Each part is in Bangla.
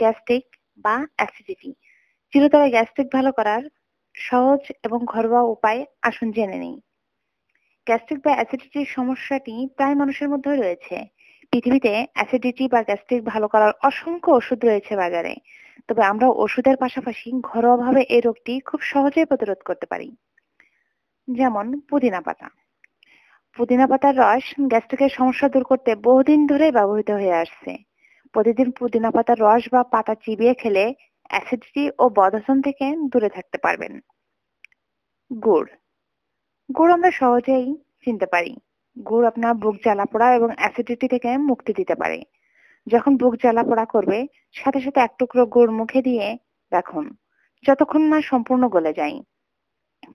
গ্যাস্ট্রিক বা অ্যাসিডিটি চিরতরে গ্যাস্ট্রিক ভালো করার সহজ এবং ঘরোয়া উপায় আসুন জেনে নেই গ্যাস্ট্রিক বা অ্যাসিডিটির সমস্যাটি প্রায় মানুষের মধ্যে রয়েছে পৃথিবীতে অ্যাসিডিটি বা গ্যাস্ট্রিক ভালো করার অসংখ্য ওষুধ রয়েছে বাজারে তবে আমরা ওষুধের পাশাপাশি ঘরোয়াভাবে এই রোগটি খুব সহজেই প্রতিরোধ করতে পারি যেমন পুদিনা পাতা পুদিনা পাতার রস গ্যাস্ট্রিকের সমস্যা দূর করতে বহুদিন ধরে ব্যবহৃত হয়ে আসছে প্রতিদিন পুদিনা পাতার রস বা পাতা চিবিয়ে খেলে অ্যাসিডিটি ও বদহজম থেকে দূরে থাকতে পারবেন গুড় গুড় আমরা সহজেই চিনতে পারি গুড় আপনার বুক জ্বালা পোড়া এবং অ্যাসিডিটি থেকে মুক্তি দিতে পারে যখন বুক জ্বালা পোড়া করবে সাথে সাথে এক টুকরো গুড় মুখে দিয়ে রাখুন যতক্ষণ না সম্পূর্ণ গলে যায়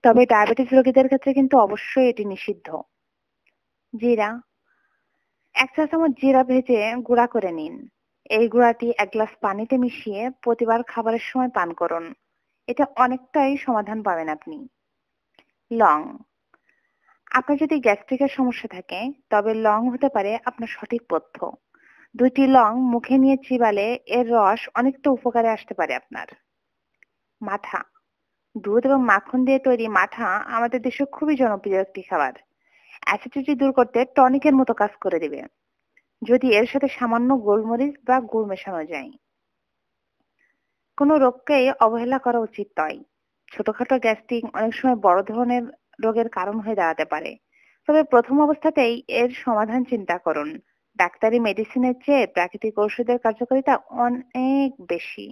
তবে ডায়াবেটিস রোগীদের ক্ষেত্রে কিন্তু অবশ্যই এটি নিষিদ্ধ জিরা এক চা চামচ জিরা ভেজে গুঁড়া করে নিন এই গুঁড়াটি এক গ্লাস পানিতে মিশিয়ে প্রতিবার খাবারের সময় পান করুন এটা অনেকটাই সমাধান পাবেন আপনি লং আপনার যদি গ্যাস্ট্রিকের সমস্যা থাকে তবে লং হতে পারে আপনার সঠিক পথ্য দুইটি লং মুখে নিয়ে চিবালে এর রস অনেকটা উপকারে আসতে পারে আপনার মাথা দুধ এবং মাখন দিয়ে তৈরি মাথা আমাদের দেশে খুবই জনপ্রিয় একটি খাবার অ্যাসিডিটি দূর করতে টনিকের মতো কাজ করে দেবে যদি এর সাথে সামান্য গোলমরিচ বা গুড় মেশানো যায় কোনো রোগকে অবহেলা করা উচিত নয় ছোটখাটো গ্যাস্ট্রিক অনেক সময় বড় ধরনের রোগের কারণ হয়ে দাঁড়াতে পারে তবে প্রথম অবস্থাতেই এর সমাধান চিন্তা করুন ডাক্তারি মেডিসিনের চেয়ে প্রাকৃতিক ঔষধের কার্যকারিতা অনেক বেশি